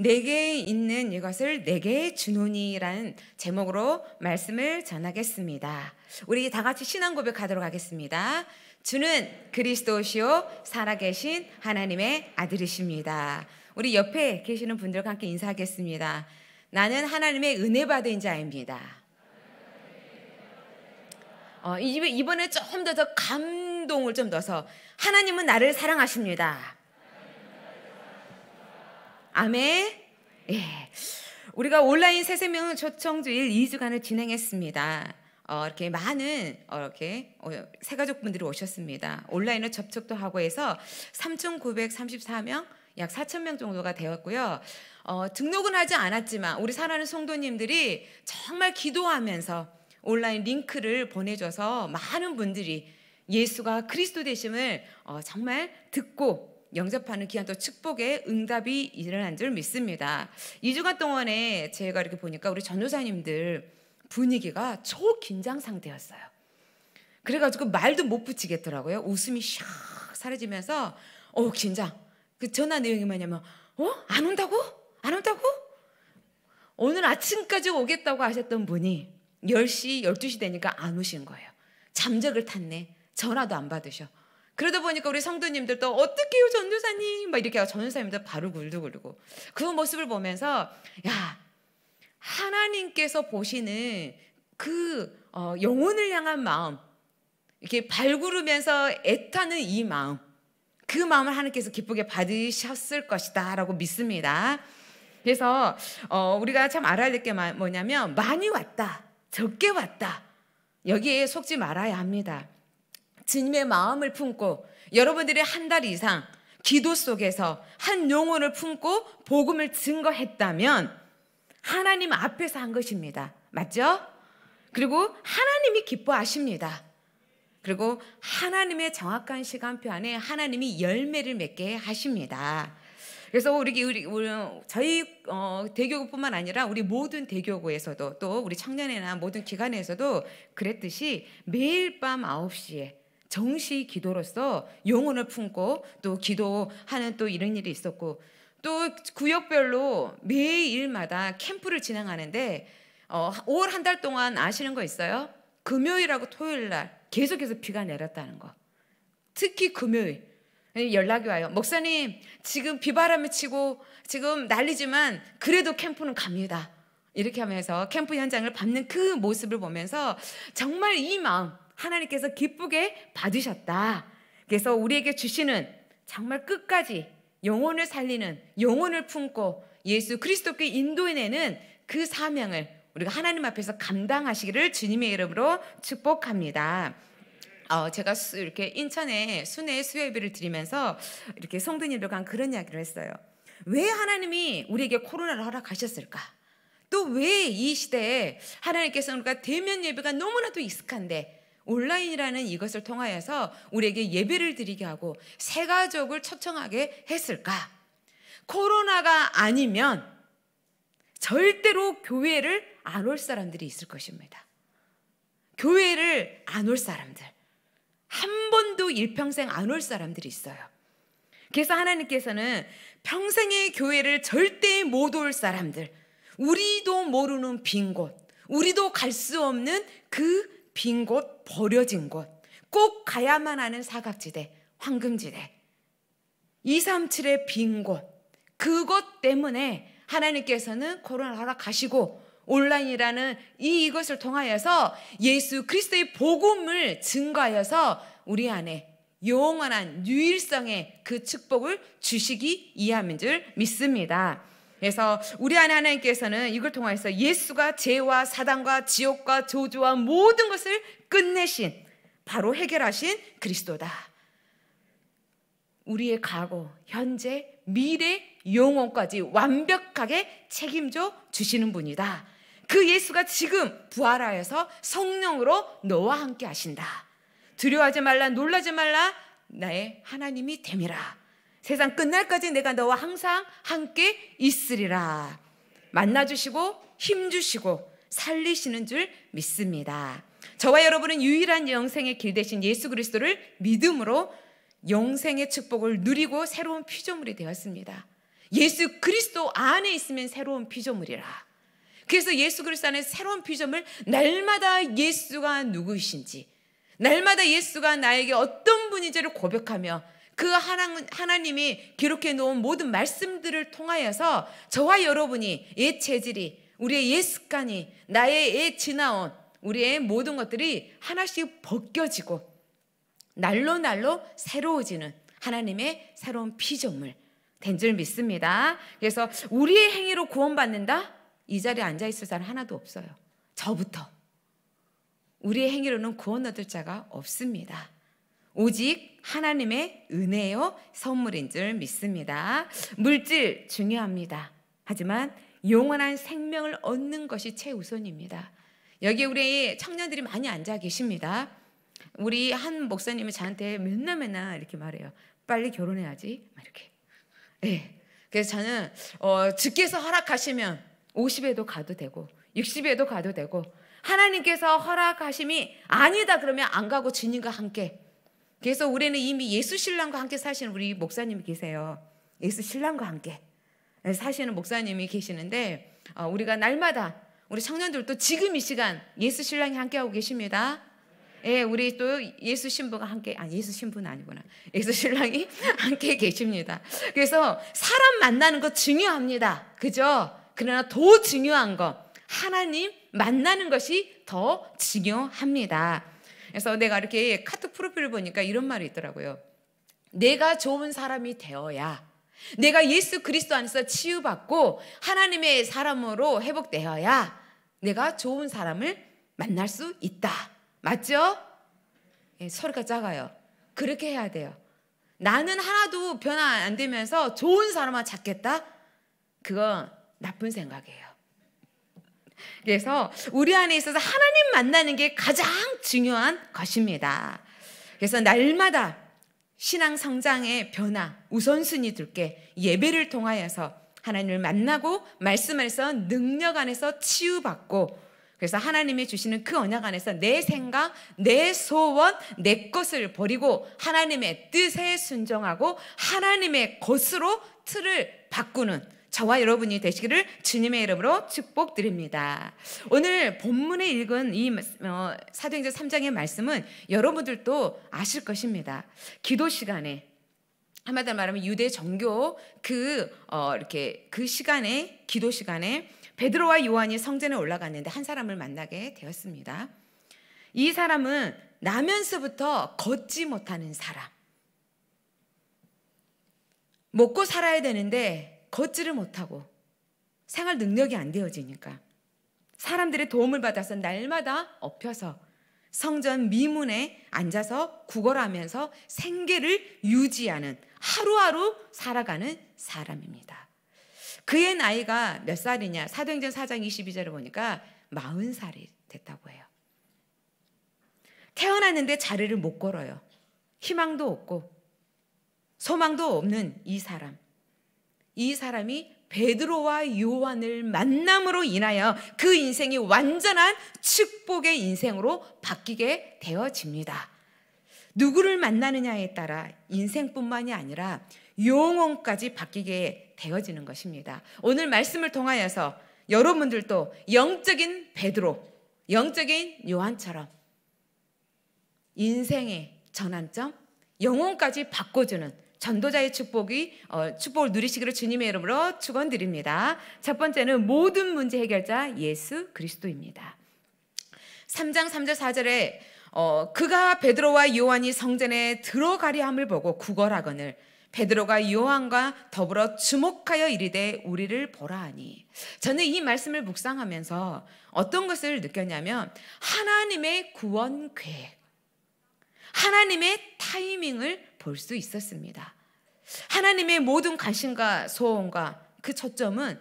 내게 네 있는 이것을 내게 네 주노니라는 제목으로 말씀을 전하겠습니다. 우리 다 같이 신앙 고백하도록 하겠습니다. 주는 그리스도시요 살아계신 하나님의 아들이십니다. 우리 옆에 계시는 분들과 함께 인사하겠습니다. 나는 하나님의 은혜 받은 자입니다. 어, 이번에 조금 더 감동을 좀 넣어서 하나님은 나를 사랑하십니다. 아멘. 예. 우리가 온라인 새 생명 초청주일 2주간을 진행했습니다. 어, 이렇게 많은 어, 이렇게 어, 새가족 분들이 오셨습니다. 온라인으로 접촉도 하고 해서 3,934명 약 4천 명 정도가 되었고요. 어, 등록은 하지 않았지만 우리 사랑하는 성도님들이 정말 기도하면서 온라인 링크를 보내줘서 많은 분들이 예수가 그리스도 되심을 어, 정말 듣고 영접하는 귀한 또 축복의 응답이 일어난 줄 믿습니다. 2주간 동안에 제가 이렇게 보니까 우리 전도사님들 분위기가 초긴장 상태였어요. 그래가지고 말도 못 붙이겠더라고요. 웃음이 샥 사라지면서 어 긴장. 그 전화 내용이 뭐냐면 어안 온다고 안 온다고 오늘 아침까지 오겠다고 하셨던 분이 10시 12시 되니까 안 오신 거예요. 잠적을 탔네. 전화도 안 받으셔. 그러다 보니까 우리 성도님들도 어떻게요 전도사님 막 이렇게 전도사님들 바로 굴르고 그 모습을 보면서 야 하나님께서 보시는 그 어, 영혼을 향한 마음 이렇게 발구르면서 애타는 이 마음 그 마음을 하나님께서 기쁘게 받으셨을 것이다라고 믿습니다. 그래서 어, 우리가 참 알아야 될 게 뭐냐면 많이 왔다 적게 왔다 여기에 속지 말아야 합니다. 주님의 마음을 품고 여러분들이 한 달 이상 기도 속에서 한 영혼을 품고 복음을 증거했다면 하나님 앞에서 한 것입니다. 맞죠? 그리고 하나님이 기뻐하십니다. 그리고 하나님의 정확한 시간표 안에 하나님이 열매를 맺게 하십니다. 그래서 우리, 우리, 우리 저희 어, 대교구뿐만 아니라 우리 모든 대교구에서도 또 우리 청년회나 모든 기관에서도 그랬듯이 매일 밤 9시에 정시 기도로서 영혼을 품고 또 기도하는 또 이런 일이 있었고 또 구역별로 매일마다 캠프를 진행하는데 어, 5월 한 달 동안 아시는 거 있어요? 금요일하고 토요일 날 계속해서 비가 내렸다는 거. 특히 금요일 예, 연락이 와요. 목사님 지금 비바람이 치고 지금 난리지만 그래도 캠프는 갑니다. 이렇게 하면서 캠프 현장을 밟는 그 모습을 보면서 정말 이 마음 하나님께서 기쁘게 받으셨다. 그래서 우리에게 주시는 정말 끝까지 영혼을 살리는 영혼을 품고 예수 그리스도께 인도해내는 그 사명을 우리가 하나님 앞에서 감당하시기를 주님의 이름으로 축복합니다. 어, 제가 수, 이렇게 인천에 순회 수요예배를 드리면서 이렇게 성도님들 과 그런 이야기를 했어요. 왜 하나님이 우리에게 코로나를 허락하셨을까? 또 왜 이 시대에 하나님께서 우리가 대면 예배가 너무나도 익숙한데 온라인이라는 이것을 통하여서 우리에게 예배를 드리게 하고 새 가족을 초청하게 했을까? 코로나가 아니면 절대로 교회를 안 올 사람들이 있을 것입니다. 교회를 안 올 사람들. 한 번도 일평생 안 올 사람들이 있어요. 그래서 하나님께서는 평생의 교회를 절대 못 올 사람들, 우리도 모르는 빈 곳, 우리도 갈 수 없는 그빈 곳, 버려진 곳, 꼭 가야만 하는 사각지대, 황금지대. 237의 빈 곳, 그것 때문에 하나님께서는 코로나 허락가시고 온라인이라는 이 이것을 통하여서 예수 그리스도의 복음을 증거하여서 우리 안에 영원한 유일성의 그 축복을 주시기 이함인 줄 믿습니다. 그래서 우리 안에 하나님께서는 이걸 통해서 예수가 죄와 사단과 지옥과 저주와 모든 것을 끝내신 바로 해결하신 그리스도다. 우리의 과거, 현재, 미래, 영혼까지 완벽하게 책임져 주시는 분이다. 그 예수가 지금 부활하여서 성령으로 너와 함께 하신다. 두려워하지 말라, 놀라지 말라, 나의 하나님이 됨이라. 세상 끝날까지 내가 너와 항상 함께 있으리라. 만나주시고 힘주시고 살리시는 줄 믿습니다. 저와 여러분은 유일한 영생의 길 대신 예수 그리스도를 믿음으로 영생의 축복을 누리고 새로운 피조물이 되었습니다. 예수 그리스도 안에 있으면 새로운 피조물이라. 그래서 예수 그리스도 안에 새로운 피조물 날마다 예수가 누구이신지 날마다 예수가 나에게 어떤 분인지를 고백하며 그 하나, 하나님이 기록해 놓은 모든 말씀들을 통하여서 저와 여러분이 옛 체질이 우리의 옛 습관이 나의 옛 지나온 우리의 모든 것들이 하나씩 벗겨지고 날로 날로 새로워지는 하나님의 새로운 피조물 된 줄 믿습니다. 그래서 우리의 행위로 구원받는다? 이 자리에 앉아 있을 사람 하나도 없어요. 저부터 우리의 행위로는 구원 얻을 자가 없습니다. 오직 하나님의 은혜요 선물인 줄 믿습니다. 물질 중요합니다. 하지만 영원한 생명을 얻는 것이 최우선입니다. 여기 우리 청년들이 많이 앉아 계십니다. 우리 한 목사님이 저한테 맨날 맨날 이렇게 말해요. 빨리 결혼해야지. 이렇게. 네. 그래서 저는 어, 주께서 허락하시면 50에도 가도 되고 60에도 가도 되고 하나님께서 허락하심이 아니다 그러면 안 가고 주님과 함께 그래서 올해는 이미 예수 신랑과 함께 사시는 우리 목사님이 계세요. 예수 신랑과 함께 네, 사시는 목사님이 계시는데 어, 우리가 날마다 우리 청년들도 지금 이 시간 예수 신랑이 함께하고 계십니다. 예, 우리 또 예수 신부가 함께, 아, 예수 신부는 아니구나. 예수 신랑이 함께 계십니다. 그래서 사람 만나는 거 중요합니다. 그죠? 그러나 더 중요한 거, 하나님 만나는 것이 더 중요합니다. 그래서 내가 이렇게 카톡 프로필을 보니까 이런 말이 있더라고요. 내가 좋은 사람이 되어야 내가 예수 그리스도 안에서 치유받고 하나님의 사람으로 회복되어야 내가 좋은 사람을 만날 수 있다. 맞죠? 예, 소리가 작아요. 그렇게 해야 돼요. 나는 하나도 변화 안 되면서 좋은 사람만 찾겠다? 그건 나쁜 생각이에요. 그래서 우리 안에 있어서 하나님 만나는 게 가장 중요한 것입니다. 그래서 날마다 신앙 성장의 변화, 우선순위 둘게 예배를 통하여서 하나님을 만나고 말씀 에서 능력 안에서 치유받고 그래서 하나님이 주시는 그 언약 안에서 내 생각, 내 소원, 내 것을 버리고 하나님의 뜻에 순종하고 하나님의 것으로 틀을 바꾸는 저와 여러분이 되시기를 주님의 이름으로 축복드립니다. 오늘 본문에 읽은 이 어, 사도행전 3장의 말씀은 여러분들도 아실 것입니다. 기도 시간에 한마디로 말하면 유대 정교 그 어, 이렇게 그 시간에 기도 시간에 베드로와 요한이 성전에 올라갔는데 한 사람을 만나게 되었습니다. 이 사람은 나면서부터 걷지 못하는 사람. 먹고 살아야 되는데 걷지를 못하고 생활 능력이 안 되어지니까 사람들의 도움을 받아서 날마다 엎혀서 성전 미문에 앉아서 구걸하면서 생계를 유지하는 하루하루 살아가는 사람입니다. 그의 나이가 몇 살이냐? 사도행전 4장 22절을 보니까 40살이 됐다고 해요. 태어났는데 자리를 못 걸어요. 희망도 없고 소망도 없는 이 사람. 이 사람이 베드로와 요한을 만남으로 인하여 그 인생이 완전한 축복의 인생으로 바뀌게 되어집니다. 누구를 만나느냐에 따라 인생뿐만이 아니라 영혼까지 바뀌게 되어지는 것입니다. 오늘 말씀을 통하여서 여러분들도 영적인 베드로, 영적인 요한처럼 인생의 전환점, 영혼까지 바꿔주는 전도자의 축복이 어, 축복을 누리시기를 주님의 이름으로 축원드립니다. 첫 번째는 모든 문제 해결자 예수 그리스도입니다. 3장 3절 4절에 어, 그가 베드로와 요한이 성전에 들어가리 함을 보고 구걸하거늘 베드로가 요한과 더불어 주목하여 이르되 우리를 보라 하니 저는 이 말씀을 묵상하면서 어떤 것을 느꼈냐면 하나님의 구원 계획 하나님의 타이밍을 볼수 있었습니다. 하나님의 모든 관심과 소원과 그 초점은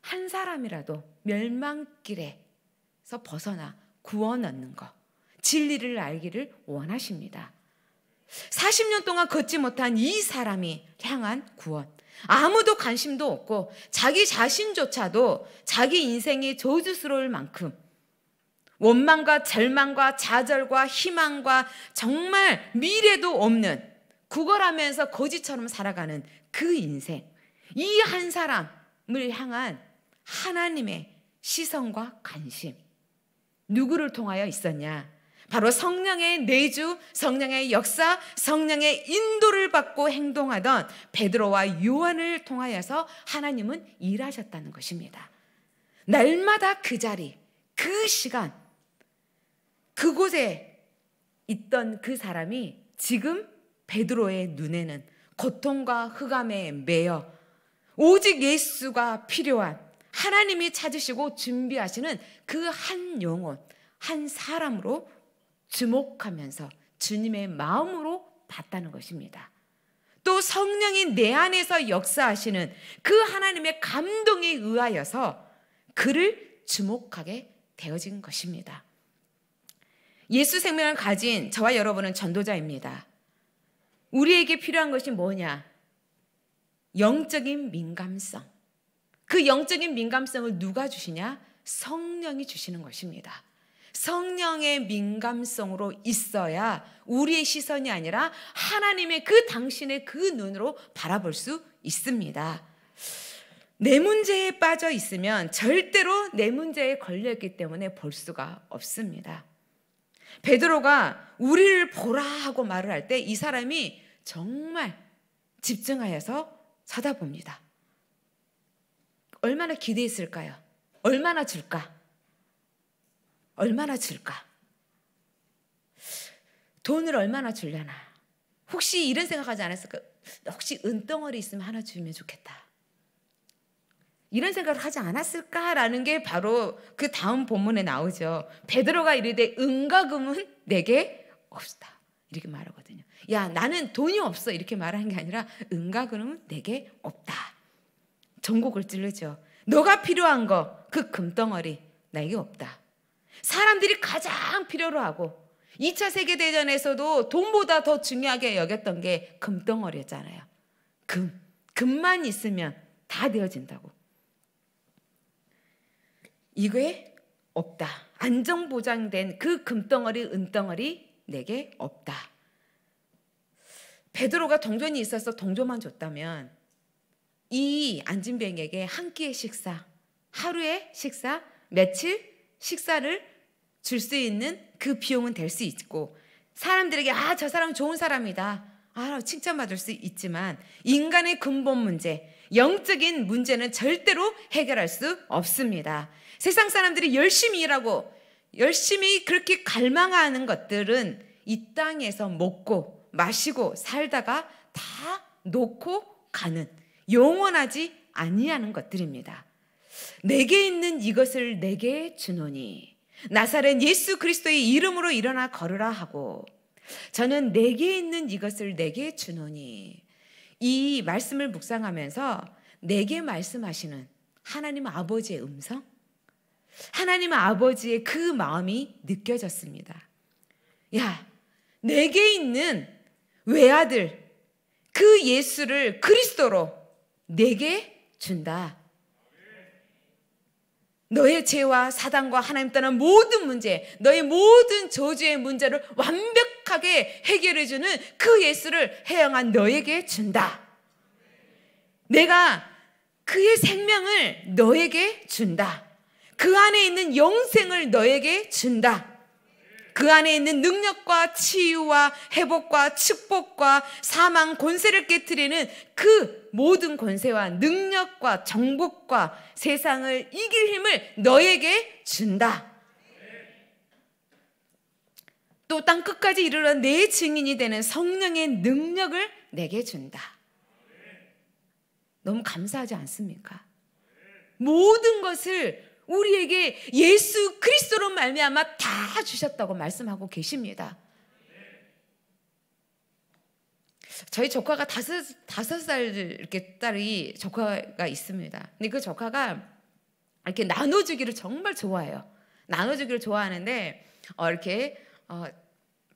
한 사람이라도 멸망길에서 벗어나 구원 얻는 것, 진리를 알기를 원하십니다. 40년 동안 걷지 못한 이 사람이 향한 구원. 아무도 관심도 없고 자기 자신조차도 자기 인생이 저주스러울 만큼 원망과 절망과 좌절과 희망과 정말 미래도 없는 구걸하면서 거지처럼 살아가는 그 인생. 이 한 사람을 향한 하나님의 시선과 관심. 누구를 통하여 있었냐? 바로 성령의 내주, 성령의 역사, 성령의 인도를 받고 행동하던 베드로와 요한을 통하여서 하나님은 일하셨다는 것입니다. 날마다 그 자리, 그 시간, 그곳에 있던 그 사람이 지금 베드로의 눈에는 고통과 흑암에 매여 오직 예수가 필요한 하나님이 찾으시고 준비하시는 그 한 영혼, 한 사람으로 주목하면서 주님의 마음으로 봤다는 것입니다. 또 성령이 내 안에서 역사하시는 그 하나님의 감동에 의하여서 그를 주목하게 되어진 것입니다. 예수 생명을 가진 저와 여러분은 전도자입니다. 우리에게 필요한 것이 뭐냐? 영적인 민감성. 그 영적인 민감성을 누가 주시냐? 성령이 주시는 것입니다. 성령의 민감성으로 있어야 우리의 시선이 아니라 하나님의 그 당신의 그 눈으로 바라볼 수 있습니다. 내 문제에 빠져 있으면 절대로 내 문제에 걸려있기 때문에 볼 수가 없습니다. 베드로가 우리를 보라 하고 말을 할 때 이 사람이 정말 집중하여서 쳐다봅니다. 얼마나 기대했을까요? 얼마나 줄까? 얼마나 줄까? 돈을 얼마나 줄려나? 혹시 이런 생각하지 않았을까? 혹시 은덩어리 있으면 하나 주면 좋겠다. 이런 생각을 하지 않았을까라는 게 바로 그 다음 본문에 나오죠. 베드로가 이르되 은과 금은 내게 없다. 이렇게 말하거든요. 야, 나는 돈이 없어. 이렇게 말하는 게 아니라 은과 금은 내게 없다. 전곡을 찌르죠. 너가 필요한 거, 그 금덩어리 나에게 없다. 사람들이 가장 필요로 하고 2차 세계대전에서도 돈보다 더 중요하게 여겼던 게 금덩어리였잖아요. 금. 금만 있으면 다 되어진다고. 이게 없다. 안정 보장된 그 금덩어리 은덩어리 내게 없다. 베드로가 동전이 있어서 동전만 줬다면 이 안진뱅에게 한 끼의 식사, 하루의 식사, 며칠 식사를 줄 수 있는 그 비용은 될 수 있고 사람들에게 아저 사람 좋은 사람이다. 아, 칭찬받을 수 있지만 인간의 근본 문제, 영적인 문제는 절대로 해결할 수 없습니다. 세상 사람들이 열심히 일하고 열심히 그렇게 갈망하는 것들은 이 땅에서 먹고 마시고 살다가 다 놓고 가는 영원하지 아니하는 것들입니다. 내게 있는 이것을 내게 주노니 나사렛 예수 그리스도의 이름으로 일어나 걸으라 하고 저는 내게 있는 이것을 내게 주노니 이 말씀을 묵상하면서 내게 말씀하시는 하나님 아버지의 음성 하나님 아버지의 그 마음이 느껴졌습니다. 야, 내게 있는 외아들, 그 예수를 그리스도로 내게 준다. 너의 죄와 사단과 하나님 떠난 모든 문제, 너의 모든 저주의 문제를 완벽하게 해결해주는 그 예수를 해양한 너에게 준다. 내가 그의 생명을 너에게 준다. 그 안에 있는 영생을 너에게 준다. 그 안에 있는 능력과 치유와 회복과 축복과 사망 권세를 깨뜨리는 그 모든 권세와 능력과 정복과 세상을 이길 힘을 너에게 준다. 또 땅 끝까지 이르러 내 증인이 되는 성령의 능력을 내게 준다. 너무 감사하지 않습니까? 모든 것을 우리에게 예수 그리스도로 말미암아 다 주셨다고 말씀하고 계십니다. 저희 조카가 다섯 다섯 살 이렇게 딸이 조카가 있습니다. 근데 그 조카가 이렇게 나눠주기를 정말 좋아해요. 나눠주기를 좋아하는데 어, 이렇게 어,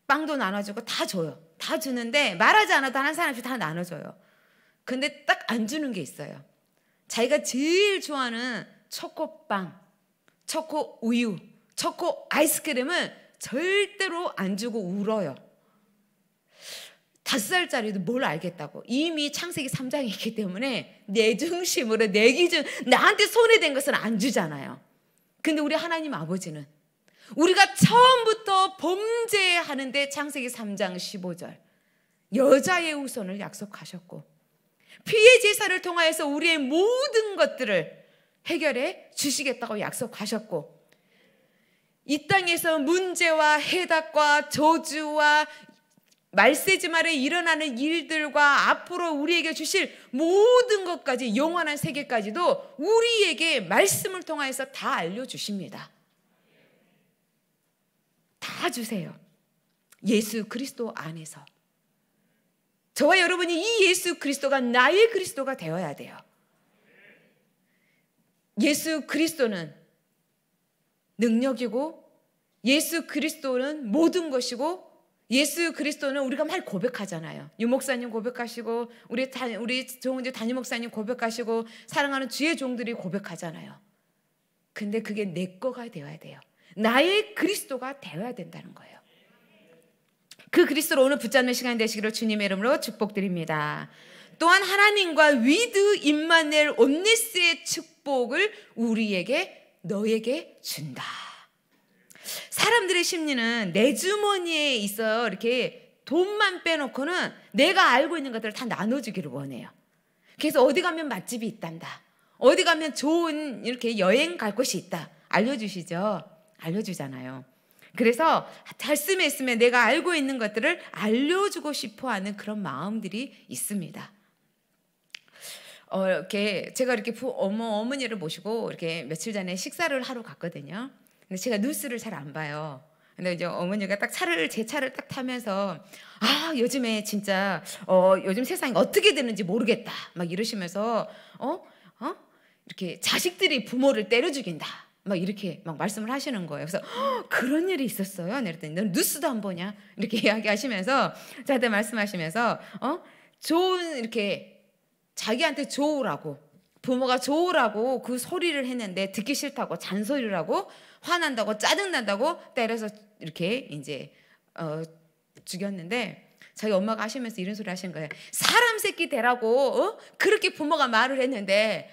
빵도 나눠주고 다 줘요. 다 주는데 말하지 않아도 한 사람씩 다 나눠줘요. 근데 딱 안 주는 게 있어요. 자기가 제일 좋아하는 초코빵 초코 우유, 초코 아이스크림은 절대로 안 주고 울어요. 다섯 살짜리도 뭘 알겠다고. 이미 창세기 3장이 있기 때문에 내 중심으로, 내 기준, 나한테 손해된 것은 안 주잖아요. 근데 우리 하나님 아버지는 우리가 처음부터 범죄하는데 창세기 3장 15절. 여자의 우선을 약속하셨고, 피해 제사를 통하여서 우리의 모든 것들을 해결해 주시겠다고 약속하셨고 이 땅에서 문제와 해답과 저주와 말세지말에 일어나는 일들과 앞으로 우리에게 주실 모든 것까지 영원한 세계까지도 우리에게 말씀을 통하여서 다 알려주십니다. 다 주세요. 예수 그리스도 안에서. 저와 여러분이 이 예수 그리스도가 나의 그리스도가 되어야 돼요. 예수 그리스도는 능력이고 예수 그리스도는 모든 것이고 예수 그리스도는 우리가 말 고백하잖아요. 유목사님 고백하시고 우리 다, 우리 종은지 임 목사님 고백하시고 사랑하는 주의 종들이 고백하잖아요. 근데 그게 내 거가 되어야 돼요. 나의 그리스도가 되어야 된다는 거예요. 그 그리스도로 오늘 붙잡는 시간 되시기를 주님의 이름으로 축복드립니다. 또한 하나님과 위드 임마넬 온니스의 축복 축복을 우리에게 너에게 준다. 사람들의 심리는 내 주머니에 있어 이렇게 돈만 빼놓고는 내가 알고 있는 것들을 다 나눠주기를 원해요. 그래서 어디 가면 맛집이 있단다. 어디 가면 좋은 이렇게 여행 갈 곳이 있다. 알려주시죠. 알려주잖아요. 그래서 말씀에 있으면 내가 알고 있는 것들을 알려주고 싶어 하는 그런 마음들이 있습니다. 어, 이렇게 제가 이렇게 부, 어머 어머니를 모시고 이렇게 며칠 전에 식사를 하러 갔거든요. 근데 제가 뉴스를 잘 안 봐요. 근데 이제 어머니가 딱 차를 제 차를 딱 타면서 아 요즘에 진짜 어 요즘 세상이 어떻게 되는지 모르겠다 막 이러시면서 어어 어? 이렇게 자식들이 부모를 때려 죽인다 막 이렇게 막 말씀을 하시는 거예요. 그래서 그런 일이 있었어요. 그랬더니 넌 뉴스도 안 보냐 이렇게 이야기하시면서 저한테 말씀하시면서 어 좋은 이렇게 자기한테 좋으라고 부모가 좋으라고 그 소리를 했는데 듣기 싫다고 잔소리를 하고 화난다고 짜증난다고 때려서 이렇게 이제 어, 죽였는데 자기 엄마가 하시면서 이런 소리 하신 거예요. 사람 새끼 되라고 어? 그렇게 부모가 말을 했는데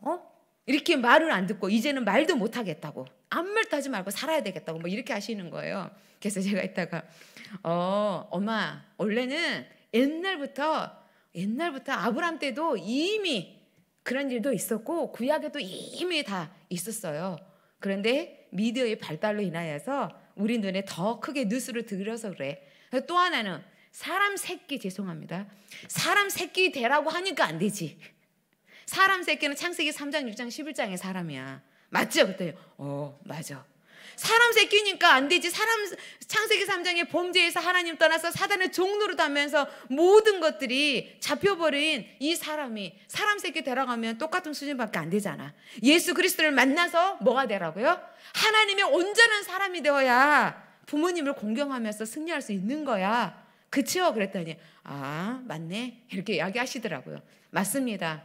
어? 이렇게 말을 안 듣고 이제는 말도 못 하겠다고 아무 말도 하지 말고 살아야 되겠다고 뭐 이렇게 하시는 거예요. 그래서 제가 이따가 어 엄마 원래는 옛날부터 옛날부터 아브람 때도 이미 그런 일도 있었고 구약에도 이미 다 있었어요. 그런데 미디어의 발달로 인하여서 우리 눈에 더 크게 뉴스를 들여서 그래. 또 하나는 사람 새끼 죄송합니다. 사람 새끼 되라고 하니까 안 되지. 사람 새끼는 창세기 3장, 6장, 11장의 사람이야. 맞죠? 그때 어, 맞아. 사람 새 끼니까 안 되지. 사람 창세기 3장의 범죄에서 하나님 떠나서 사단의 종로로 다면서 모든 것들이 잡혀버린 이 사람이 사람 새끼 되라가면 똑같은 수준밖에 안 되잖아. 예수 그리스도를 만나서 뭐가 되라고요? 하나님의 온전한 사람이 되어야 부모님을 공경하면서 승리할 수 있는 거야. 그치요? 그랬더니 아 맞네 이렇게 이야기하시더라고요. 맞습니다.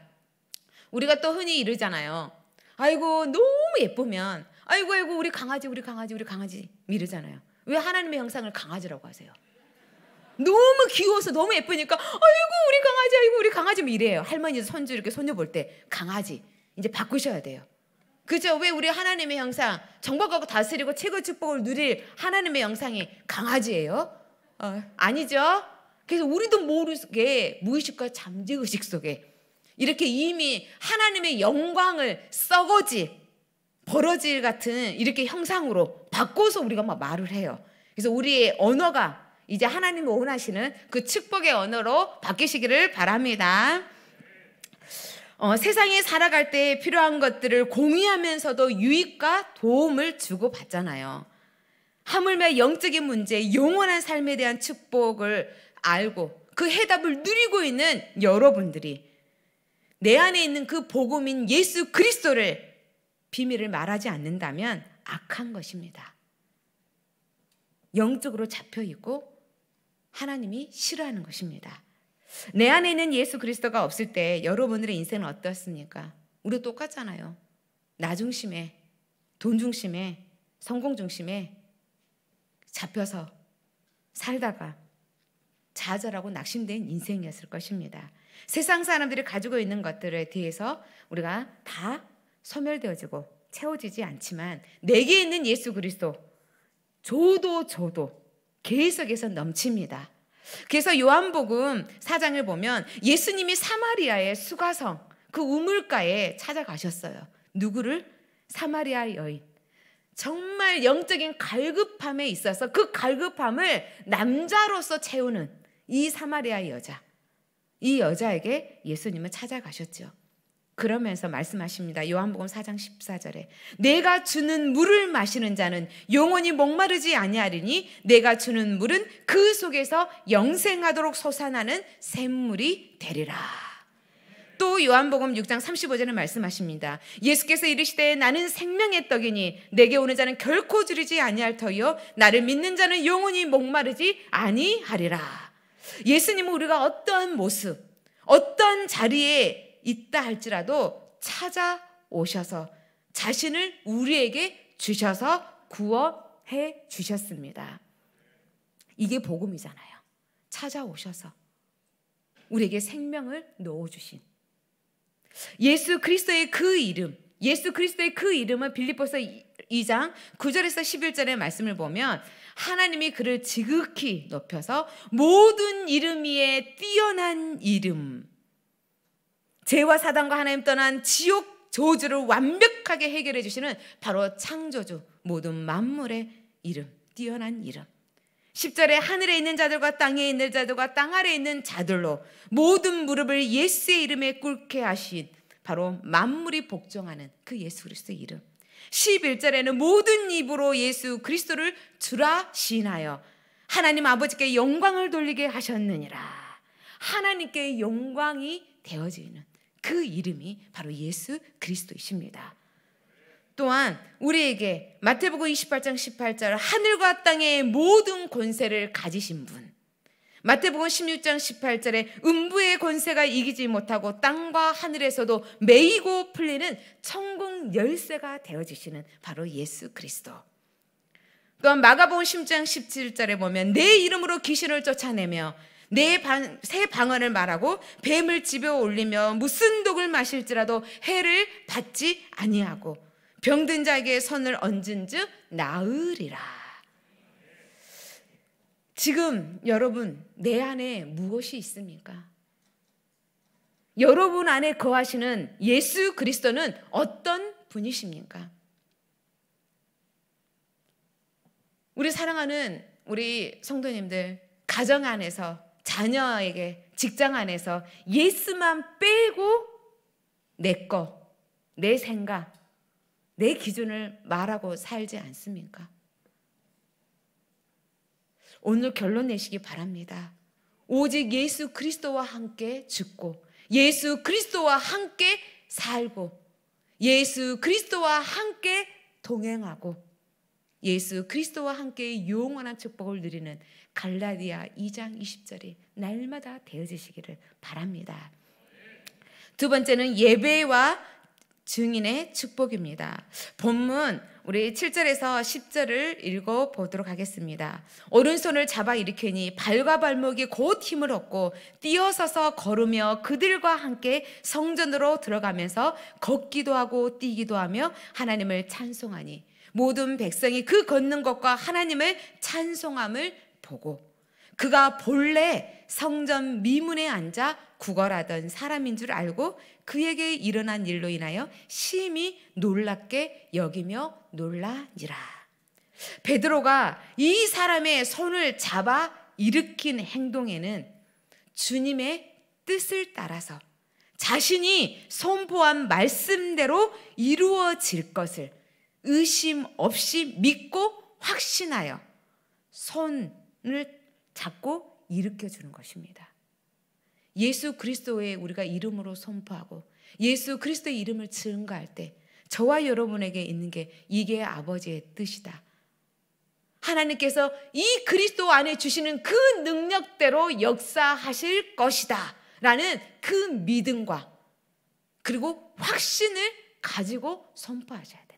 우리가 또 흔히 이러잖아요. 아이고 너무 예쁘면 아이고 아이고 우리 강아지 우리 강아지 우리 강아지 미르잖아요. 왜 하나님의 형상을 강아지라고 하세요? 너무 귀여워서 너무 예쁘니까 아이고 우리 강아지 아이고 우리 강아지 미래요 할머니 손주 이렇게 손녀 볼 때 강아지 이제 바꾸셔야 돼요. 그죠? 왜 우리 하나님의 형상 정복하고 다스리고 최고 축복을 누릴 하나님의 형상이 강아지예요? 어, 아니죠? 그래서 우리도 모르게 무의식과 잠재의식 속에 이렇게 이미 하나님의 영광을 썩어질 버러질 같은 이렇게 형상으로 바꿔서 우리가 막 말을 해요. 그래서 우리의 언어가 이제 하나님이 원하시는 그 축복의 언어로 바뀌시기를 바랍니다. 어, 세상에 살아갈 때 필요한 것들을 공유하면서도 유익과 도움을 주고 받잖아요. 하물며 영적인 문제, 영원한 삶에 대한 축복을 알고 그 해답을 누리고 있는 여러분들이 내 안에 있는 그 복음인 예수 그리스도를 비밀을 말하지 않는다면 악한 것입니다. 영적으로 잡혀 있고 하나님이 싫어하는 것입니다. 내 안에 는 예수 그리스도가 없을 때 여러분들의 인생은 어떻습니까? 우리 똑같잖아요. 나 중심에, 돈 중심에, 성공 중심에 잡혀서 살다가 좌절하고 낙심된 인생이었을 것입니다. 세상 사람들이 가지고 있는 것들에 대해서 우리가 다 소멸되어지고 채워지지 않지만 내게 있는 예수 그리스도 저도 저도 계속해서 넘칩니다. 그래서 요한복음 4장을 보면 예수님이 사마리아의 수가성 그 우물가에 찾아가셨어요. 누구를? 사마리아 여인. 정말 영적인 갈급함에 있어서 그 갈급함을 남자로서 채우는 이 사마리아 여자. 이 여자에게 예수님은 찾아가셨죠. 그러면서 말씀하십니다. 요한복음 4장 14절에 내가 주는 물을 마시는 자는 영원히 목마르지 아니하리니 내가 주는 물은 그 속에서 영생하도록 솟아나는 샘물이 되리라. 또 요한복음 6장 35절에 말씀하십니다. 예수께서 이르시되 나는 생명의 떡이니 내게 오는 자는 결코 줄이지 아니할 터요 나를 믿는 자는 영원히 목마르지 아니하리라. 예수님은 우리가 어떠한 모습, 어떤 자리에 있다 할지라도 찾아오셔서 자신을 우리에게 주셔서 구원해 주셨습니다. 이게 복음이잖아요. 찾아오셔서 우리에게 생명을 넣어주신 예수 그리스도의 그 이름, 예수 그리스도의 그 이름은 빌립보서 2장 9절에서 11절의 말씀을 보면 하나님이 그를 지극히 높여서 모든 이름 위에 뛰어난 이름 죄와 사단과 하나님 떠난 지옥 저주를 완벽하게 해결해 주시는 바로 창조주 모든 만물의 이름 뛰어난 이름 10절에 하늘에 있는 자들과 땅에 있는 자들과 땅 아래 있는 자들로 모든 무릎을 예수의 이름에 꿇게 하신 바로 만물이 복종하는 그 예수 그리스도의 이름 11절에는 모든 입으로 예수 그리스도를 주라 신하여 하나님 아버지께 영광을 돌리게 하셨느니라 하나님께 영광이 되어지는 그 이름이 바로 예수 그리스도이십니다. 또한 우리에게 마태복음 28장 18절 하늘과 땅의 모든 권세를 가지신 분 마태복음 16장 18절에 음부의 권세가 이기지 못하고 땅과 하늘에서도 매이고 풀리는 천국 열쇠가 되어주시는 바로 예수 그리스도. 또한 마가복음 10장 17절에 보면 내 이름으로 귀신을 쫓아내며 네 방, 세 방언을 말하고 뱀을 집에 올리며 무슨 독을 마실지라도 해를 받지 아니하고 병든 자에게 손을 얹은즉 나으리라. 지금 여러분 내 안에 무엇이 있습니까? 여러분 안에 거하시는 예수 그리스도는 어떤 분이십니까? 우리 사랑하는 우리 성도님들 가정 안에서 자녀에게 직장 안에서 예스만 빼고 내 거, 내 생각, 내 기준을 말하고 살지 않습니까? 오늘 결론 내시기 바랍니다. 오직 예수 그리스도와 함께 죽고 예수 그리스도와 함께 살고 예수 그리스도와 함께 동행하고 예수 그리스도와 함께 영원한 축복을 누리는 갈라디아 2장 20절이 날마다 되어지시기를 바랍니다. 두 번째는 예배와 증인의 축복입니다. 본문 우리 7절에서 10절을 읽어 보도록 하겠습니다. 오른손을 잡아 일으키니 발과 발목이 곧 힘을 얻고 뛰어서서 걸으며 그들과 함께 성전으로 들어가면서 걷기도 하고 뛰기도 하며 하나님을 찬송하니 모든 백성이 그 걷는 것과 하나님을 찬송함을 보고 그가 본래 성전 미문에 앉아 구걸하던 사람인 줄 알고 그에게 일어난 일로 인하여 심히 놀랍게 여기며 놀라니라. 베드로가 이 사람의 손을 잡아 일으킨 행동에는 주님의 뜻을 따라서 자신이 선포한 말씀대로 이루어질 것을 의심 없이 믿고 확신하여 손을 잡고 일으켜 주는 것입니다. 예수 그리스도의 우리가 이름으로 선포하고 예수 그리스도의 이름을 증가할 때 저와 여러분에게 있는 게 이게 아버지의 뜻이다. 하나님께서 이 그리스도 안에 주시는 그 능력대로 역사하실 것이다. 라는 그 믿음과 그리고 확신을 가지고 선포하셔야 돼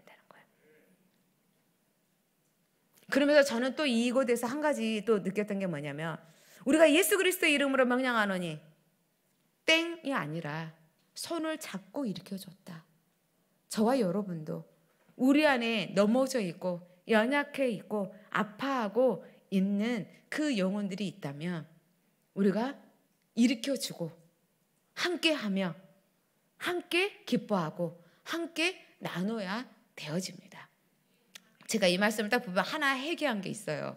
그러면서 저는 또 이익에 대해서 한 가지 또 느꼈던 게 뭐냐면 우리가 예수 그리스도의 이름으로 명령하노니 땡이 아니라 손을 잡고 일으켜줬다. 저와 여러분도 우리 안에 넘어져 있고 연약해 있고 아파하고 있는 그 영혼들이 있다면 우리가 일으켜주고 함께하며 함께 기뻐하고 함께 나눠야 되어집니다. 제가 이 말씀을 딱 보면 하나 해결한 게 있어요.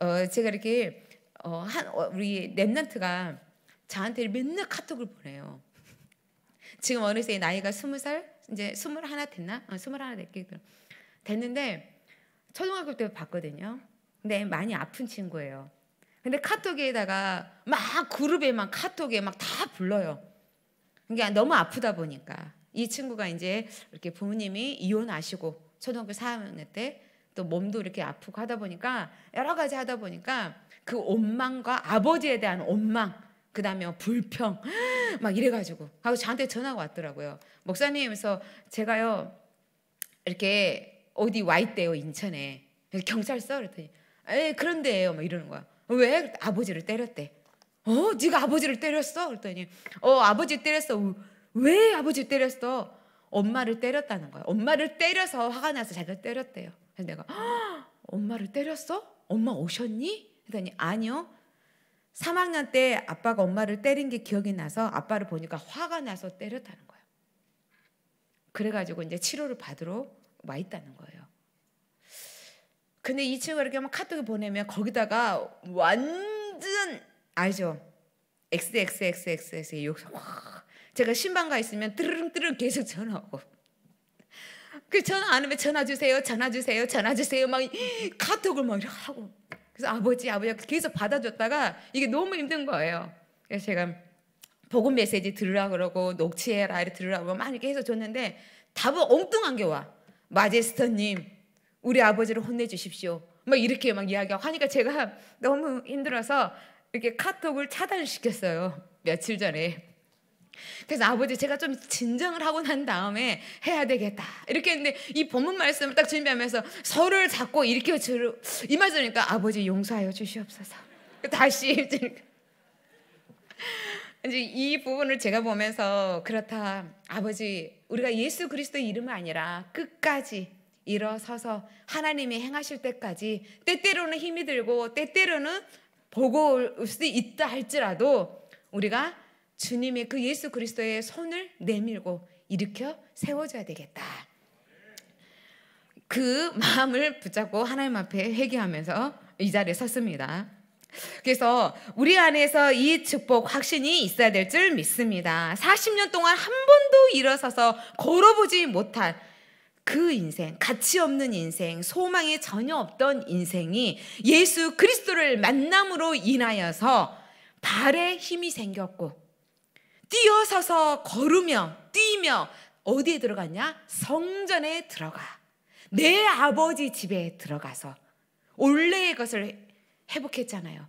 어, 제가 이렇게 어, 한 어, 우리 랩런트가 저한테 맨날 카톡을 보내요. 지금 어느새 나이가 스무 살 이제 스물 하나 됐나? 어, 스물 하나 됐겠군. 됐는데 초등학교 때 봤거든요. 근데 많이 아픈 친구예요. 근데 카톡에다가 막 그룹에 막 카톡에 막 다 불러요. 그러니까 너무 아프다 보니까 이 친구가 이제 이렇게 부모님이 이혼하시고 초등학교 4학년 때 또 몸도 이렇게 아프고 하다 보니까 여러 가지 하다 보니까 그 원망과 아버지에 대한 원망 그 다음에 불평 막 이래가지고 하고 저한테 전화가 왔더라고요 목사님 에서 제가요 이렇게 어디 와 있대요 인천에 경찰서 그랬더니 에 그런데요 막 이러는 거야 왜 아버지를 때렸대 어 네가 아버지를 때렸어 그랬더니 어 아버지 때렸어 왜 아버지 때렸어 엄마를 때렸다는 거예요. 엄마를 때려서 화가 나서 자기를 때렸대요. 그래서 내가 엄마를 때렸어? 엄마 오셨니? 그랬더니 아니요. 3학년 때 아빠가 엄마를 때린 게 기억이 나서 아빠를 보니까 화가 나서 때렸다는 거예요. 그래가지고 이제 치료를 받으러 와 있다는 거예요. 근데 이 친구가 이렇게 막 카톡을 보내면 거기다가 완전 알죠? XXXX의 욕확 제가 신방가 있으면 뚜르릉 뚜르릉 계속 전화 하고그 전화 안 오면 전화 주세요, 전화 주세요, 전화 주세요 막 카톡을 막 이렇게 하고. 그래서 아버지, 아버지 계속 받아줬다가 이게 너무 힘든 거예요. 그래서 제가 복음 메시지 들으라 그러고 녹취해라 이렇게 들으라 고막 이렇게 해서 줬는데 답은 엉뚱한 게 와. 마제스터님, 우리 아버지를 혼내주십시오. 막 이렇게 막 이야기하고 하니까 제가 너무 힘들어서 이렇게 카톡을 차단시켰어요. 며칠 전에. 그래서 아버지 제가 좀 진정을 하고 난 다음에 해야 되겠다 이렇게 했는데 이 본문 말씀을 딱 준비하면서 서로를 잡고 일으켜 주로 임하주니까 아버지 용서하여 주시옵소서 그 다시 이제 이 부분을 제가 보면서 그렇다 아버지 우리가 예수 그리스도 의 이름 이 아니라 끝까지 일어서서 하나님이 행하실 때까지 때때로는 힘이 들고 때때로는 보고 올 수도 있다 할지라도 우리가 주님의 그 예수 그리스도의 손을 내밀고 일으켜 세워줘야 되겠다. 그 마음을 붙잡고 하나님 앞에 회개하면서 이 자리에 섰습니다. 그래서 우리 안에서 이 축복 확신이 있어야 될 줄 믿습니다. 40년 동안 한 번도 일어서서 걸어보지 못한 그 인생, 가치 없는 인생, 소망이 전혀 없던 인생이 예수 그리스도를 만남으로 인하여서 발에 힘이 생겼고 뛰어서서 걸으며 뛰며 어디에 들어갔냐? 성전에 들어가. 내 아버지 집에 들어가서 원래의 것을 회복했잖아요.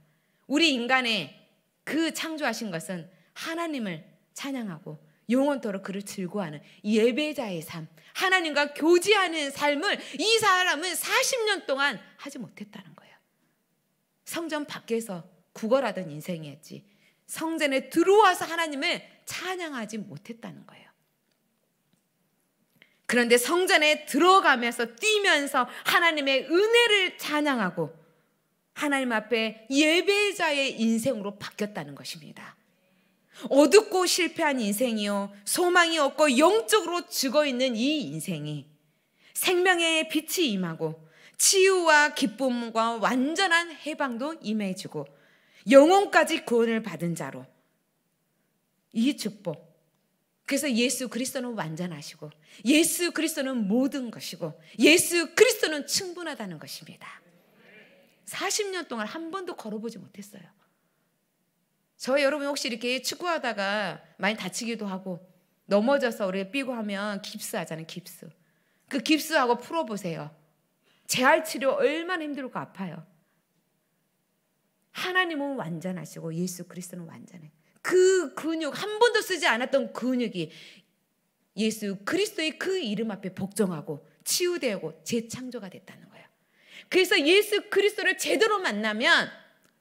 우리 인간의 그 창조하신 것은 하나님을 찬양하고 영원토록 그를 즐거워하는 예배자의 삶, 하나님과 교제하는 삶을 이 사람은 40년 동안 하지 못했다는 거예요. 성전 밖에서 구걸하던 인생이었지. 성전에 들어와서 하나님을 찬양하지 못했다는 거예요. 그런데 성전에 들어가면서 뛰면서 하나님의 은혜를 찬양하고 하나님 앞에 예배자의 인생으로 바뀌었다는 것입니다. 어둡고 실패한 인생이요. 소망이 없고 영적으로 죽어 있는 이 인생이 생명의 빛이 임하고 치유와 기쁨과 완전한 해방도 임해주고 영혼까지 구원을 받은 자로 이 축복 그래서 예수 그리스도는 완전하시고 예수 그리스도는 모든 것이고 예수 그리스도는 충분하다는 것입니다. 40년 동안 한 번도 걸어보지 못했어요. 저 여러분 혹시 이렇게 축구하다가 많이 다치기도 하고 넘어져서 우리가 삐고 하면 깁스 하잖아요, 깁스. 그 깁스하고 풀어보세요. 재활치료 얼마나 힘들고 아파요. 하나님은 완전하시고 예수 그리스도는 완전해. 그 근육 한 번도 쓰지 않았던 근육이 예수 그리스도의 그 이름 앞에 복종하고 치유되고 재창조가 됐다는 거예요. 그래서 예수 그리스도를 제대로 만나면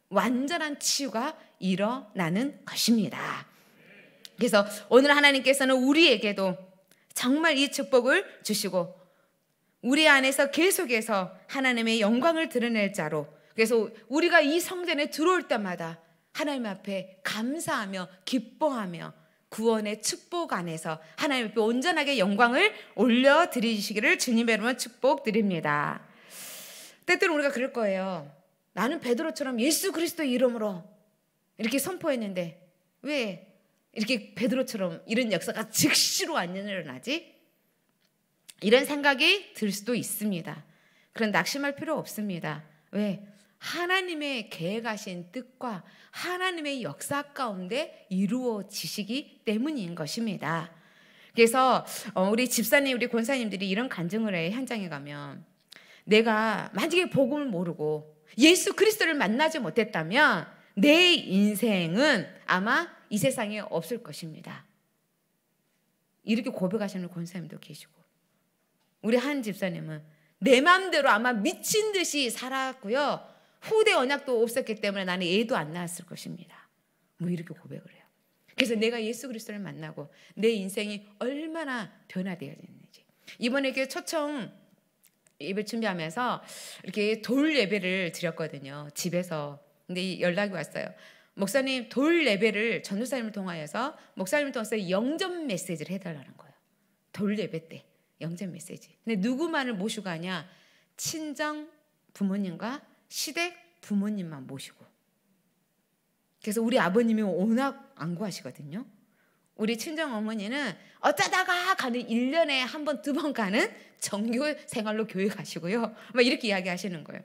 완전한 치유가 일어나는 것입니다. 그래서 오늘 하나님께서는 우리에게도 정말 이 축복을 주시고 우리 안에서 계속해서 하나님의 영광을 드러낼 자로 그래서 우리가 이 성전에 들어올 때마다 하나님 앞에 감사하며 기뻐하며 구원의 축복 안에서 하나님 앞에 온전하게 영광을 올려드리시기를 주님의 이름으로 축복드립니다. 때때로 우리가 그럴 거예요. 나는 베드로처럼 예수 그리스도 이름으로 이렇게 선포했는데 왜 이렇게 베드로처럼 이런 역사가 즉시로 안 일어나지? 이런 생각이 들 수도 있습니다. 그런 낙심할 필요 없습니다. 왜? 하나님의 계획하신 뜻과 하나님의 역사 가운데 이루어지시기 때문인 것입니다. 그래서 어, 우리 집사님, 우리 권사님들이 이런 간증을 해 현장에 가면 내가 만약에 복음을 모르고 예수 그리스도를 만나지 못했다면 내 인생은 아마 이 세상에 없을 것입니다. 이렇게 고백하시는 권사님도 계시고 우리 한 집사님은 내 마음대로 아마 미친 듯이 살았고요. 후대 언약도 없었기 때문에 나는 애도 안 낳았을 것입니다. 뭐 이렇게 고백을 해요. 그래서 내가 예수 그리스도를 만나고 내 인생이 얼마나 변화되어졌는지 이번에 이 그 초청 예배 준비하면서 이렇게 돌 예배를 드렸거든요 집에서 근데 연락이 왔어요 목사님 돌 예배를 전도사님을 통하여서 목사님을 통해서 영접 메시지를 해달라는 거예요 돌 예배 때 영접 메시지 근데 누구만을 모시고 가냐 친정 부모님과 시댁 부모님만 모시고 그래서 우리 아버님이 워낙 안구하시거든요. 우리 친정 어머니는 어쩌다가 가는 1년에 한 번, 두 번 가는 정교 생활로 교회 가시고요. 막 이렇게 이야기 하시는 거예요.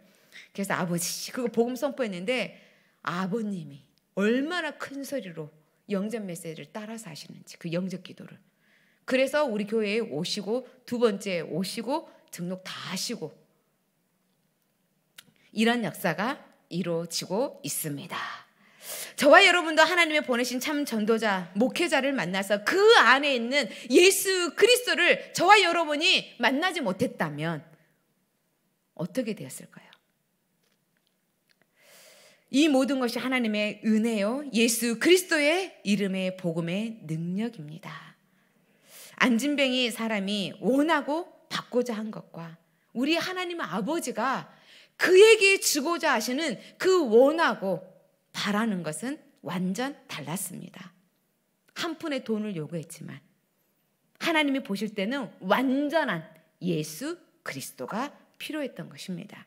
그래서 아버지, 그거 복음 선포했는데 아버님이 얼마나 큰 소리로 영접 메시지를 따라서 하시는지, 그 영접 기도를. 그래서 우리 교회에 오시고, 두 번째 오시고, 등록 다 하시고, 이런 역사가 이루어지고 있습니다. 저와 여러분도 하나님의 보내신 참 전도자, 목회자를 만나서 그 안에 있는 예수 그리스도를 저와 여러분이 만나지 못했다면 어떻게 되었을까요? 이 모든 것이 하나님의 은혜요, 예수 그리스도의 이름의 복음의 능력입니다. 안진뱅이 사람이 원하고 받고자 한 것과 우리 하나님 아버지가 그에게 주고자 하시는 그 원하고 바라는 것은 완전 달랐습니다. 한 푼의 돈을 요구했지만 하나님이 보실 때는 완전한 예수 그리스도가 필요했던 것입니다.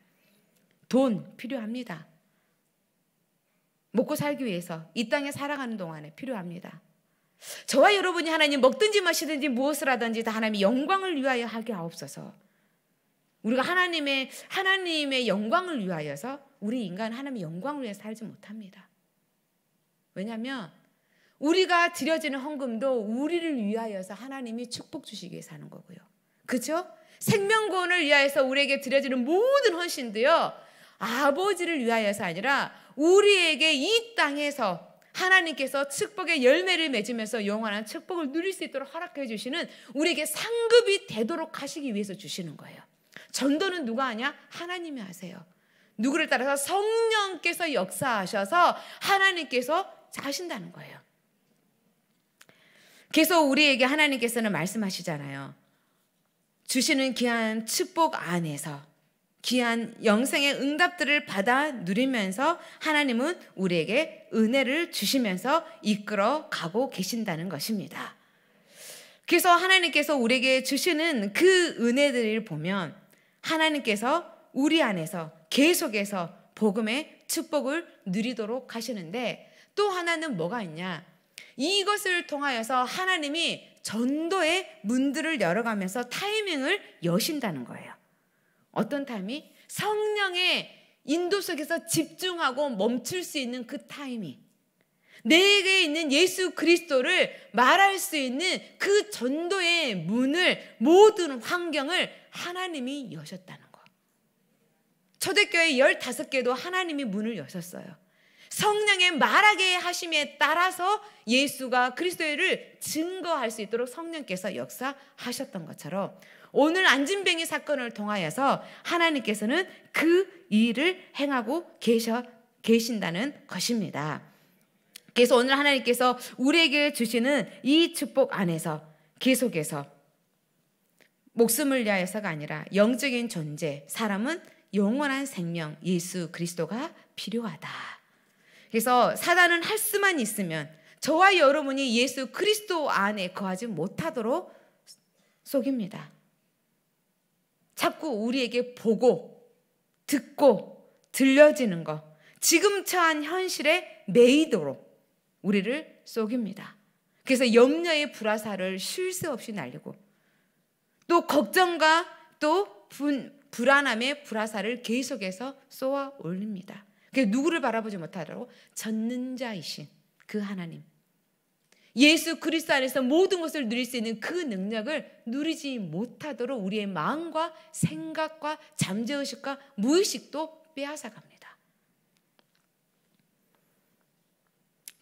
돈 필요합니다. 먹고 살기 위해서 이 땅에 살아가는 동안에 필요합니다. 저와 여러분이 하나님 먹든지 마시든지 무엇을 하든지 다 하나님의 영광을 위하여 하게 하옵소서. 우리가 하나님의 하나님의 영광을 위하여서 우리 인간 하나님의 영광을 위해 살지 못합니다. 왜냐하면 우리가 드려지는 헌금도 우리를 위하여서 하나님이 축복 주시기 위해 사는 거고요. 그렇죠? 생명권을 위하여서 우리에게 드려지는 모든 헌신도요. 아버지를 위하여서 아니라 우리에게 이 땅에서 하나님께서 축복의 열매를 맺으면서 영원한 축복을 누릴 수 있도록 허락해 주시는 우리에게 상급이 되도록 하시기 위해서 주시는 거예요. 전도는 누가 하냐? 하나님이 하세요. 누구를 따라서 성령께서 역사하셔서 하나님께서 하신다는 거예요. 계속 우리에게 하나님께서는 말씀하시잖아요. 주시는 귀한 축복 안에서 귀한 영생의 응답들을 받아 누리면서 하나님은 우리에게 은혜를 주시면서 이끌어 가고 계신다는 것입니다. 그래서 하나님께서 우리에게 주시는 그 은혜들을 보면 하나님께서 우리 안에서 계속해서 복음의 축복을 누리도록 하시는데 또 하나는 뭐가 있냐? 이것을 통하여서 하나님이 전도의 문들을 열어가면서 타이밍을 여신다는 거예요. 어떤 타이밍? 성령의 인도 속에서 집중하고 멈출 수 있는 그 타이밍. 내게 있는 예수 그리스도를 말할 수 있는 그 전도의 문을 모든 환경을 하나님이 여셨다는 거. 초대교회 15개도 하나님이 문을 여셨어요. 성령의 말하게 하심에 따라서 예수가 그리스도를 증거할 수 있도록 성령께서 역사하셨던 것처럼 오늘 안진뱅이 사건을 통하여서 하나님께서는 그 일을 행하고 계셔 계신다는 것입니다. 그래서 오늘 하나님께서 우리에게 주시는 이 축복 안에서 계속해서 목숨을 위하여서가 아니라 영적인 존재, 사람은 영원한 생명 예수 그리스도가 필요하다. 그래서 사단은 할 수만 있으면 저와 여러분이 예수 그리스도 안에 거하지 못하도록 속입니다. 자꾸 우리에게 보고 듣고 들려지는 것, 지금 처한 현실에 매이도록 우리를 속입니다. 그래서 염려의 불화살을 쉴새 없이 날리고 또 걱정과 또 분, 불안함의 불화살을 계속해서 쏘아 올립니다. 그 누구를 바라보지 못하라고 전는 자이신 그 하나님. 예수 그리스도 안에서 모든 것을 누릴 수 있는 그 능력을 누리지 못하도록 우리의 마음과 생각과 잠재의식과 무의식도 빼앗아갑니다.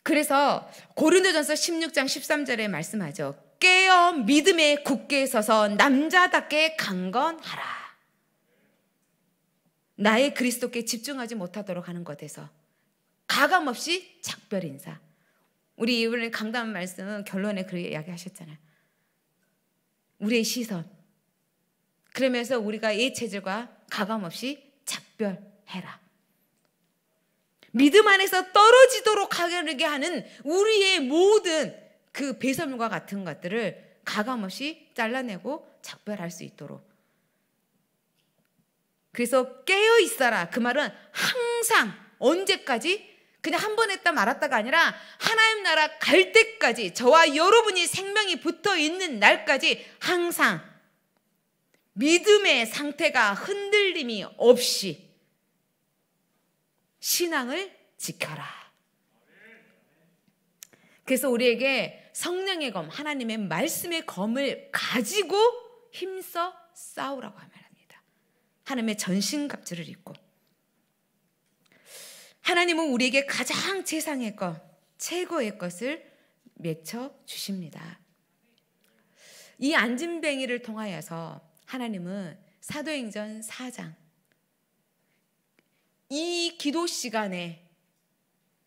그래서 고린도전서 16장 13절에 말씀하죠. 깨어 믿음에 굳게 서서 남자답게 강건하라. 나의 그리스도께 집중하지 못하도록 하는 것에서 가감 없이 작별 인사. 우리 이번에 강단 말씀 결론에 그렇게 이야기하셨잖아요. 우리의 시선. 그러면서 우리가 이 체질과 가감 없이 작별해라. 믿음 안에서 떨어지도록 하게 하는 우리의 모든 그 배설물과 같은 것들을 가감없이 잘라내고 작별할 수 있도록. 그래서 깨어 있어라. 그 말은 항상 언제까지 그냥 한 번 했다 말았다가 아니라 하나님 나라 갈 때까지 저와 여러분이 생명이 붙어 있는 날까지 항상 믿음의 상태가 흔들림이 없이 신앙을 지켜라. 그래서 우리에게 성령의 검, 하나님의 말씀의 검을 가지고 힘써 싸우라고 말합니다. 하나님의 전신갑주를 입고. 하나님은 우리에게 가장 최상의 것, 최고의 것을 맺혀 주십니다. 이 안진뱅이를 통하여서 하나님은 사도행전 4장 이 기도 시간에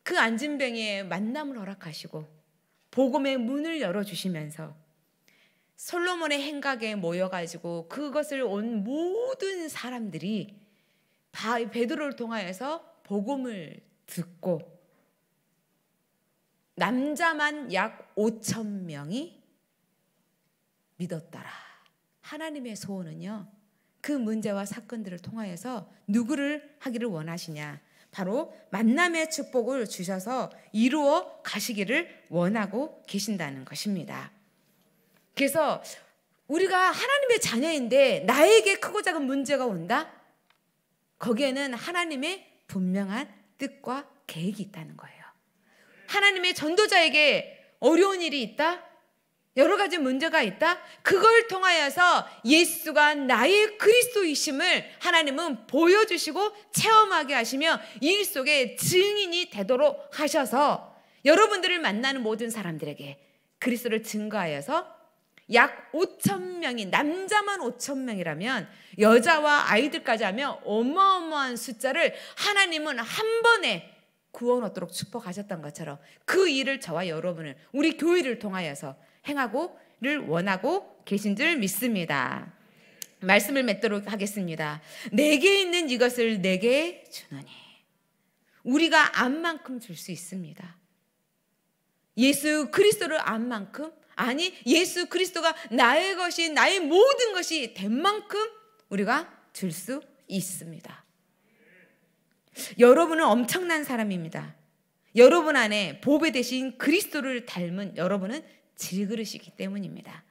그 안진뱅이의 만남을 허락하시고 복음의 문을 열어주시면서 솔로몬의 행각에 모여가지고 그것을 온 모든 사람들이 베드로를 통하여서 복음을 듣고 남자만 약 5천 명이 믿었더라. 하나님의 소원은요. 그 문제와 사건들을 통하여서 누구를 하기를 원하시냐. 바로 만남의 축복을 주셔서 이루어 가시기를 원하고 계신다는 것입니다. 그래서 우리가 하나님의 자녀인데 나에게 크고 작은 문제가 온다? 거기에는 하나님의 분명한 뜻과 계획이 있다는 거예요. 하나님의 전도자에게 어려운 일이 있다? 여러 가지 문제가 있다. 그걸 통하여서 예수가 나의 그리스도이심을 하나님은 보여주시고 체험하게 하시며 일 속에 증인이 되도록 하셔서 여러분들을 만나는 모든 사람들에게 그리스도를 증거하여서 약 5천 명이 남자만 5천 명이라면 여자와 아이들까지 하면 어마어마한 숫자를 하나님은 한 번에 구원 얻도록 축복하셨던 것처럼 그 일을 저와 여러분을 우리 교회를 통하여서 행하고를 원하고 계신 줄 믿습니다. 말씀을 맺도록 하겠습니다. 내게 있는 이것을 내게 주노니 우리가 안만큼 줄 수 있습니다. 예수 그리스도를 안만큼 아니 예수 그리스도가 나의 것이 나의 모든 것이 된 만큼 우리가 줄 수 있습니다. 여러분은 엄청난 사람입니다. 여러분 안에 보배 대신 그리스도를 닮은 여러분은 질그릇이기 때문입니다.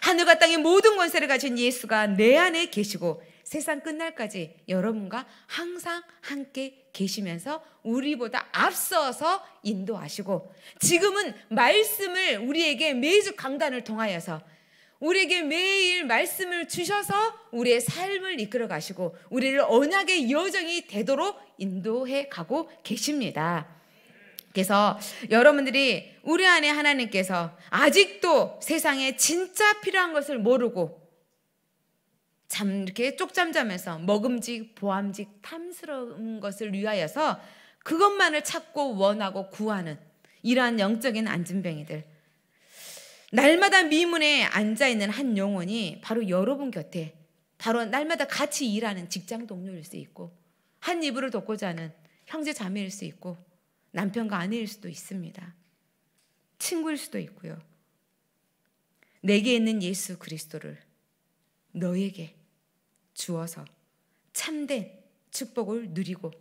하늘과 땅의 모든 권세를 가진 예수가 내 안에 계시고 세상 끝날까지 여러분과 항상 함께 계시면서 우리보다 앞서서 인도하시고 지금은 말씀을 우리에게 매주 강단을 통하여서 우리에게 매일 말씀을 주셔서 우리의 삶을 이끌어 가시고 우리를 언약의 여정이 되도록 인도해 가고 계십니다. 그래서 여러분들이 우리 안에 하나님께서 아직도 세상에 진짜 필요한 것을 모르고 잠 이렇게 쪽잠잠해서 먹음직 보암직 탐스러운 것을 위하여서 그것만을 찾고 원하고 구하는 이러한 영적인 안진뱅이들 날마다 미문에 앉아 있는 한 영혼이 바로 여러분 곁에 바로 날마다 같이 일하는 직장 동료일 수 있고 한 이불을 덮고 자는 형제 자매일 수 있고 남편과 아내일 수도 있습니다. 친구일 수도 있고요. 내게 있는 예수 그리스도를 너에게 주어서 참된 축복을 누리고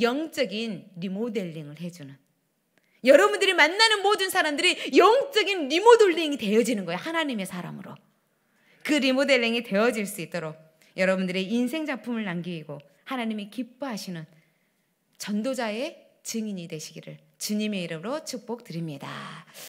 영적인 리모델링을 해주는 여러분들이 만나는 모든 사람들이 영적인 리모델링이 되어지는 거예요. 하나님의 사람으로. 그 리모델링이 되어질 수 있도록 여러분들의 인생 작품을 남기고 하나님이 기뻐하시는 전도자의 증인이 되시기를 주님의 이름으로 축복드립니다.